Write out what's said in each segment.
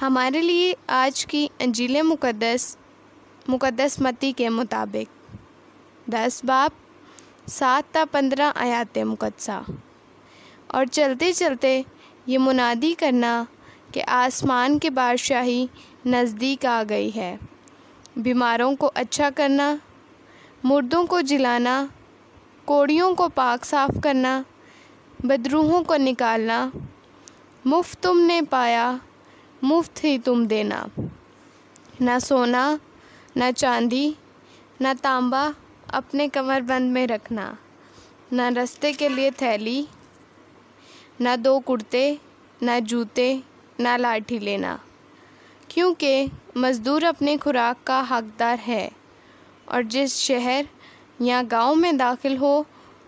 हमारे लिए आज की अंजील मुकदस मुकदस मती के मुताबिक दस बाप सात ता पंद्रह आयात मुकदसा और चलते चलते ये मुनादी करना कि आसमान के बादशाही नज़दीक आ गई है बीमारों को अच्छा करना मुर्दों को जिलाना कोड़ियों को पाक साफ करना बदरूहों को निकालना मुफ्त तुमने पाया मुफ्त ही तुम देना ना सोना ना चांदी ना तांबा अपने कमर बंद में रखना ना रस्ते के लिए थैली ना दो कुर्ते ना जूते ना लाठी लेना क्योंकि मज़दूर अपनी खुराक का हकदार है और जिस शहर या गांव में दाखिल हो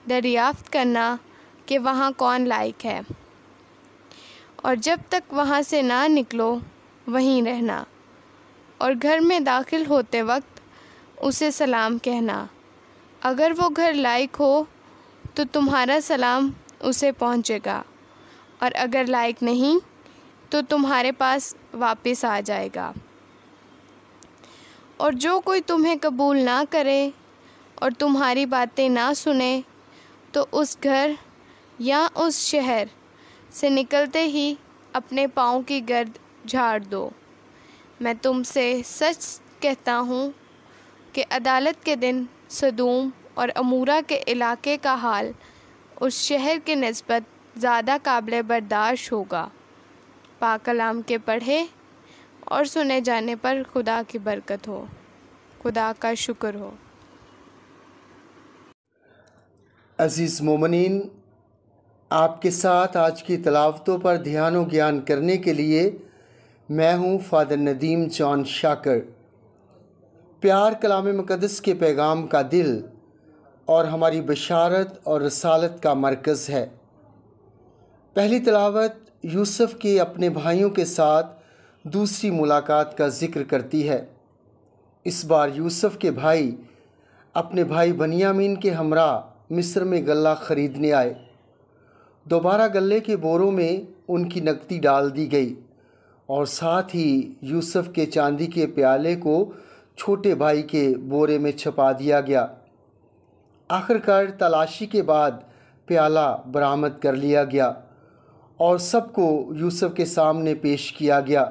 दरियाफ्त करना कि वहाँ कौन लायक है और जब तक वहाँ से ना निकलो वहीं रहना और घर में दाखिल होते वक्त उसे सलाम कहना अगर वो घर लायक हो तो तुम्हारा सलाम उसे पहुँचेगा और अगर लायक नहीं तो तुम्हारे पास वापस आ जाएगा और जो कोई तुम्हें कबूल ना करे और तुम्हारी बातें ना सुने तो उस घर या उस शहर से निकलते ही अपने पाँव की गर्द झाड़ दो मैं तुमसे सच कहता हूँ कि अदालत के दिन सदूम और अमूरा के इलाके का हाल उस शहर के नस्बत ज़्यादा काबिल बर्दाश्त होगा पाकलाम के पढ़े और सुने जाने पर खुदा की बरकत हो खुदा का शुक्र हो अज़ीज़ मोमिन आपके साथ आज की तलावतों पर ध्यान और ज्ञान करने के लिए मैं हूं फादर नदीम जॉन शाकर प्यार कलाम मुकदस के पैगाम का दिल और हमारी बशारत और रसालत का मरकज़ है पहली तलावत यूसुफ के अपने भाइयों के साथ दूसरी मुलाकात का जिक्र करती है इस बार यूसुफ के भाई अपने भाई बनियामीन के हमरा मिस्र में गला ख़रीदने आए दोबारा गले के बोरों में उनकी नकदी डाल दी गई और साथ ही यूसुफ के चांदी के प्याले को छोटे भाई के बोरे में छपा दिया गया आखिरकार तलाशी के बाद प्याला बरामद कर लिया गया और सबको यूसुफ के सामने पेश किया गया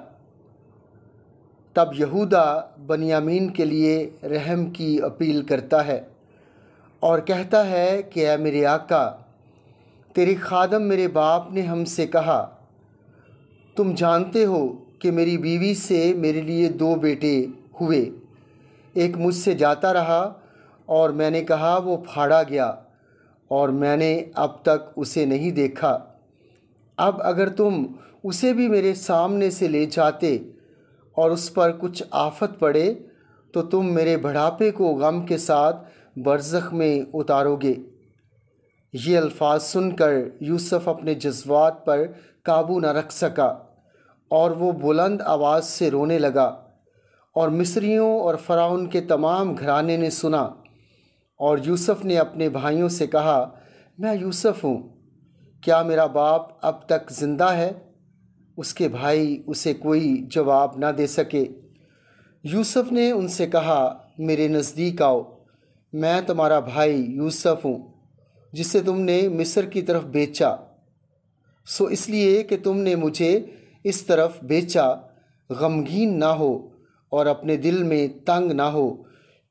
तब यहूदा बनियामीन के लिए रहम की अपील करता है और कहता है कि ऐ मेरे आका तेरी खादम मेरे बाप ने हमसे कहा तुम जानते हो कि मेरी बीवी से मेरे लिए दो बेटे हुए एक मुझसे जाता रहा और मैंने कहा वो फाड़ा गया और मैंने अब तक उसे नहीं देखा अब अगर तुम उसे भी मेरे सामने से ले जाते और उस पर कुछ आफत पड़े तो तुम मेरे बढ़ापे को गम के साथ बरसख में उतारोगे ये अल्फाज सुनकर यूसुफ अपने जज्बात पर काबू न रख सका और वो बुलंद आवाज़ से रोने लगा और मिस्रियों और फ़राउन के तमाम घराने ने सुना और यूसुफ ने अपने भाइयों से कहा मैं यूसुफ हूँ क्या मेरा बाप अब तक ज़िंदा है उसके भाई उसे कोई जवाब ना दे सके यूसुफ ने उनसे कहा मेरे नज़दीक आओ मैं तुम्हारा भाई यूसुफ हूँ जिसे तुमने मिस्र की तरफ बेचा सो इसलिए कि तुमने मुझे इस तरफ बेचा गमगीन ना हो और अपने दिल में तंग ना हो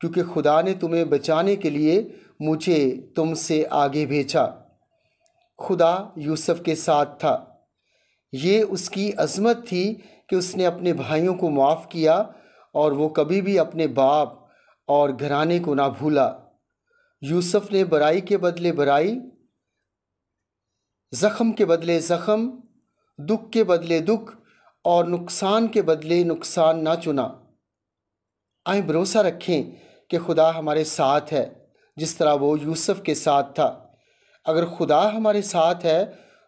क्योंकि खुदा ने तुम्हें बचाने के लिए मुझे तुमसे आगे भेजा खुदा यूसुफ के साथ था ये उसकी अजमत थी कि उसने अपने भाइयों को माफ़ किया और वो कभी भी अपने बाप और घराने को ना भूला यूसुफ ने बराई के बदले बराई ज़ख़म के बदले ज़ख़म दुख के बदले दुख और नुकसान के बदले नुकसान ना चुना आए भरोसा रखें कि खुदा हमारे साथ है जिस तरह वो यूसुफ के साथ था अगर खुदा हमारे साथ है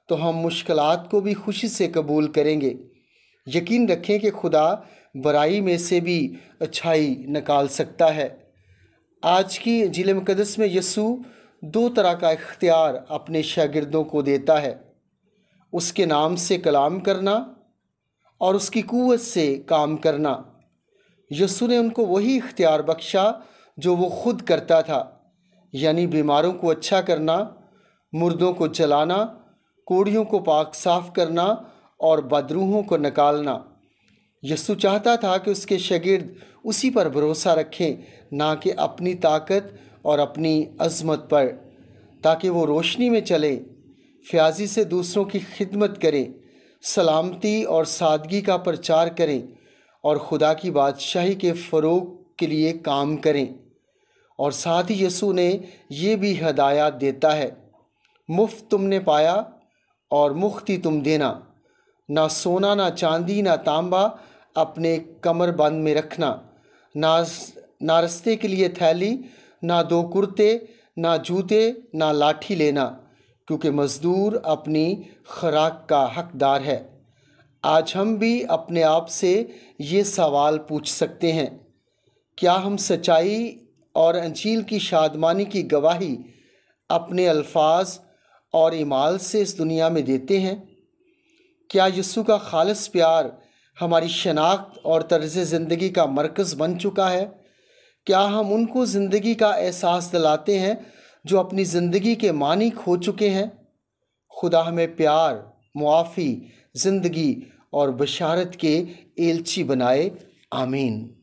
तो हम मुश्किल को भी खुशी से कबूल करेंगे यकीन रखें कि खुदा बराई में से भी अच्छाई निकाल सकता है आज की ज़िल मुकदस में यसु दो तरह का इख्तियार अपने शागिर्दों को देता है उसके नाम से कलाम करना और उसकी कुत से काम करना यसु ने उनको वही इख्तियार बख्शा जो वो खुद करता था यानी बीमारों को अच्छा करना मुर्दों को जलाना कोड़ियों को पाक साफ करना और बदरूहों को निकालना यसु चाहता था कि उसके शगिर्द उसी पर भरोसा रखें ना कि अपनी ताकत और अपनी अजमत पर ताकि वो रोशनी में चले फ्याजी से दूसरों की खिदमत करें सलामती और सादगी का प्रचार करें और खुदा की बादशाही के फ़रोग के लिए काम करें और साथ ही यसु ने यह भी हदायत देता है मुफ्त तुमने पाया और मुफ्त ही तुम देना ना सोना ना चांदी ना तांबा अपने कमर बंद में रखना ना नारस्ते के लिए थैली ना दो कुर्ते ना जूते ना लाठी लेना क्योंकि मज़दूर अपनी खुराक का हकदार है आज हम भी अपने आप से ये सवाल पूछ सकते हैं क्या हम सच्चाई और अंजील की शादमानी की गवाही अपने अल्फाज और इमाल से इस दुनिया में देते हैं क्या यस्सु का खालस प्यार हमारी शनाख्त और तर्ज ज़िंदगी का मरकज़ बन चुका है क्या हम उनको ज़िंदगी का एहसास दिलाते हैं जो अपनी ज़िंदगी के मानी खो चुके हैं खुदा हमें प्यार मुआफ़ी ज़िंदगी और बशारत के एलची बनाए आमीन